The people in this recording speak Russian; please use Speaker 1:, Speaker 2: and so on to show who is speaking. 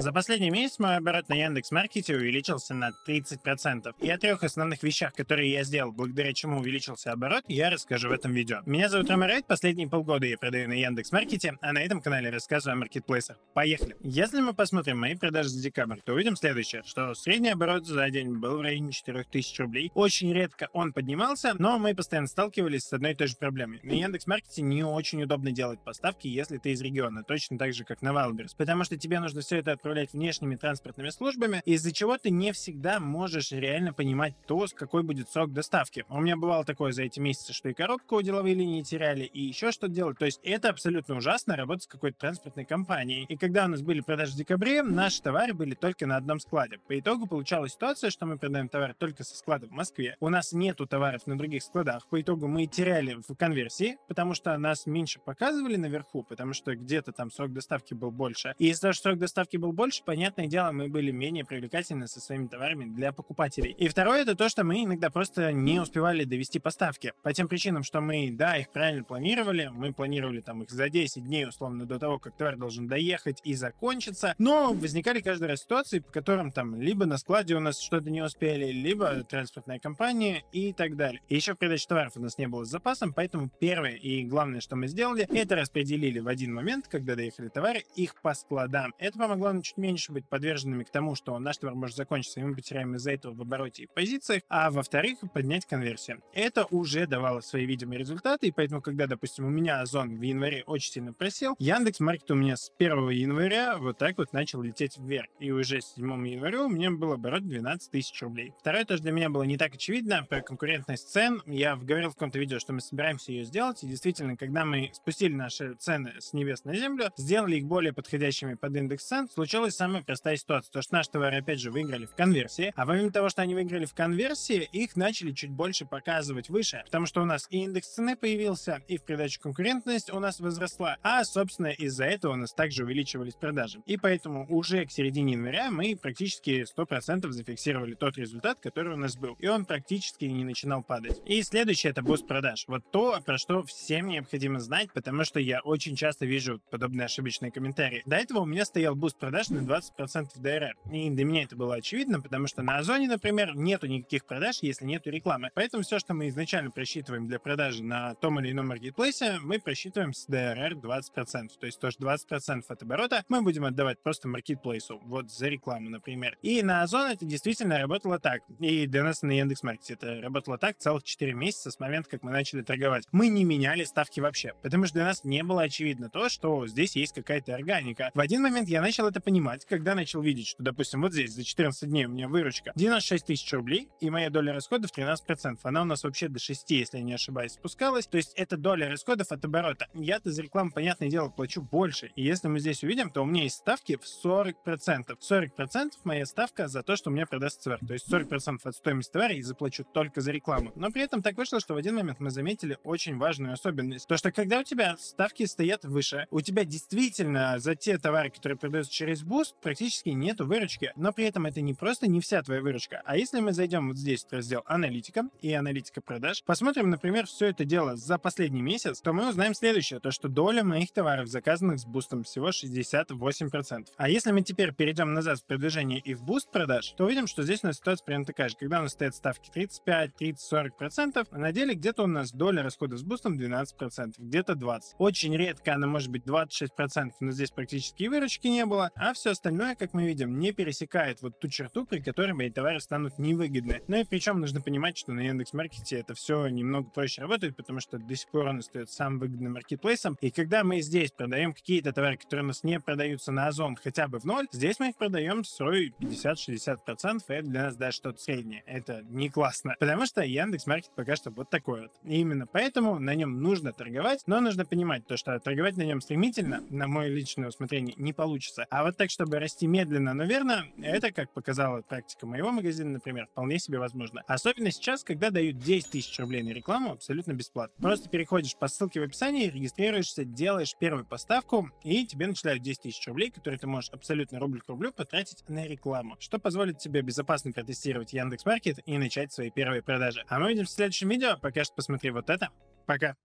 Speaker 1: За последний месяц мой оборот на Яндекс.Маркете увеличился на 30%. И о трех основных вещах, которые я сделал, благодаря чему увеличился оборот, я расскажу в этом видео. Меня зовут Ромарайт, последние полгода я продаю на Яндекс.Маркете, а на этом канале рассказываю о маркетплейсах. Поехали! Если мы посмотрим мои продажи за декабрь, то увидим следующее, что средний оборот за день был в районе 4000 рублей. Очень редко он поднимался, но мы постоянно сталкивались с одной и той же проблемой. На Яндекс.Маркете не очень удобно делать поставки, если ты из региона, точно так же, как на Вайлдберрис, потому что тебе нужно все это отправлять управлять внешними транспортными службами, из-за чего ты не всегда можешь реально понимать то, с какой будет срок доставки. У меня бывало такое за эти месяцы, что и коробку у деловой линии теряли, и еще что-то делали. То есть это абсолютно ужасно работать с какой-то транспортной компанией. И когда у нас были продажи в декабре, наши товары были только на одном складе. По итогу получалась ситуация, что мы продаем товар только со склада в Москве. У нас нету товаров на других складах. По итогу мы теряли в конверсии, потому что нас меньше показывали наверху, потому что где-то там срок доставки был больше. И из-за того, что срок доставки был больше, понятное дело, мы были менее привлекательны со своими товарами для покупателей. И второе, это то, что мы иногда просто не успевали довести поставки. По тем причинам, что мы, да, их правильно планировали, мы планировали там их за 10 дней, условно, до того, как товар должен доехать и закончиться, но возникали каждый раз ситуации, по которым там либо на складе у нас что-то не успели, либо транспортная компания и так далее. И еще в передаче товаров у нас не было с запасом, поэтому первое и главное, что мы сделали, это распределили в один момент, когда доехали товары, их по складам. Это помогло станут чуть меньше быть подверженными к тому, что наш товар может закончиться, и мы потеряем из-за этого в обороте и позициях, а во-вторых, поднять конверсию. Это уже давало свои видимые результаты, и поэтому, когда, допустим, у меня Озон в январе очень сильно просел, Яндекс Маркет у меня с 1 января вот так вот начал лететь вверх, и уже с 7 января у меня был оборот 12 тысяч рублей. Второе тоже для меня было не так очевидно, про конкурентность цен. Я говорил в каком-то видео, что мы собираемся ее сделать, и действительно, когда мы спустили наши цены с небес на землю, сделали их более подходящими под индекс цен, в получилась самая простая ситуация, то что наши товары, опять же, выиграли в конверсии, а помимо того, что они выиграли в конверсии, их начали чуть больше показывать выше, потому что у нас и индекс цены появился, и в придачу конкурентность у нас возросла, а, собственно, из-за этого у нас также увеличивались продажи. И поэтому уже к середине января мы практически 100% зафиксировали тот результат, который у нас был, и он практически не начинал падать. И следующее — это буст продаж. Вот то, про что всем необходимо знать, потому что я очень часто вижу подобные ошибочные комментарии. До этого у меня стоял буст продаж продаж на 20% ДРР. И для меня это было очевидно, потому что на Озоне, например, нету никаких продаж, если нету рекламы. Поэтому все, что мы изначально просчитываем для продажи на том или ином маркетплейсе, мы просчитываем с ДРР 20%. То есть тоже 20% от оборота мы будем отдавать просто маркетплейсу, вот за рекламу, например. И на Озон это действительно работало так. И для нас на Яндекс.Маркете это работало так целых 4 месяца с момента, как мы начали торговать. Мы не меняли ставки вообще, потому что для нас не было очевидно то, что здесь есть какая-то органика. В один момент я начал это понимать, когда начал видеть, что, допустим, вот здесь за 14 дней у меня выручка 96 тысяч рублей, и моя доля расходов 13%. Она у нас вообще до 6, если я не ошибаюсь, спускалась. То есть это доля расходов от оборота. Я-то за рекламу, понятное дело, плачу больше. И если мы здесь увидим, то у меня есть ставки в 40%. 40% моя ставка за то, что у меня продаст товар. То есть 40% от стоимости товара я заплачу только за рекламу. Но при этом так вышло, что в один момент мы заметили очень важную особенность. То, что когда у тебя ставки стоят выше, у тебя действительно за те товары, которые продаются через Voice Boost практически нету выручки, но при этом это не просто не вся твоя выручка. А если мы зайдем вот здесь в раздел аналитика и аналитика продаж, посмотрим, например, все это дело за последний месяц, то мы узнаем следующее, то что доля моих товаров, заказанных с бустом, всего 68%. А если мы теперь перейдем назад в продвижение и в буст продаж, то увидим, что здесь у нас ситуация примерно такая же. Когда у нас стоят ставки 35, 30, 40%, а на деле где-то у нас доля расходов с бустом 12%, где-то 20%. Очень редко она может быть 26%, но здесь практически выручки не было, а а все остальное, как мы видим, не пересекает вот ту черту, при которой мои товары станут невыгодны. Ну и причем нужно понимать, что на Яндекс Маркете это все немного проще работает, потому что до сих пор он остается самым выгодным маркетплейсом. И когда мы здесь продаем какие-то товары, которые у нас не продаются на Озон хотя бы в ноль, здесь мы их продаем с рой 50-60%, и это для нас даже что-то среднее. Это не классно, потому что Яндекс Маркет пока что вот такой вот. И именно поэтому на нем нужно торговать, но нужно понимать то, что торговать на нем стремительно, на мое личное усмотрение, не получится. А вот так, чтобы расти медленно, но верно, это, как показала практика моего магазина, например, вполне себе возможно. Особенно сейчас, когда дают 10 тысяч рублей на рекламу абсолютно бесплатно. Просто переходишь по ссылке в описании, регистрируешься, делаешь первую поставку, и тебе начинают 10 тысяч рублей, которые ты можешь абсолютно рубль к рублю потратить на рекламу, что позволит тебе безопасно протестировать Яндекс.Маркет и начать свои первые продажи. А мы увидимся в следующем видео. Пока что посмотри вот это. Пока.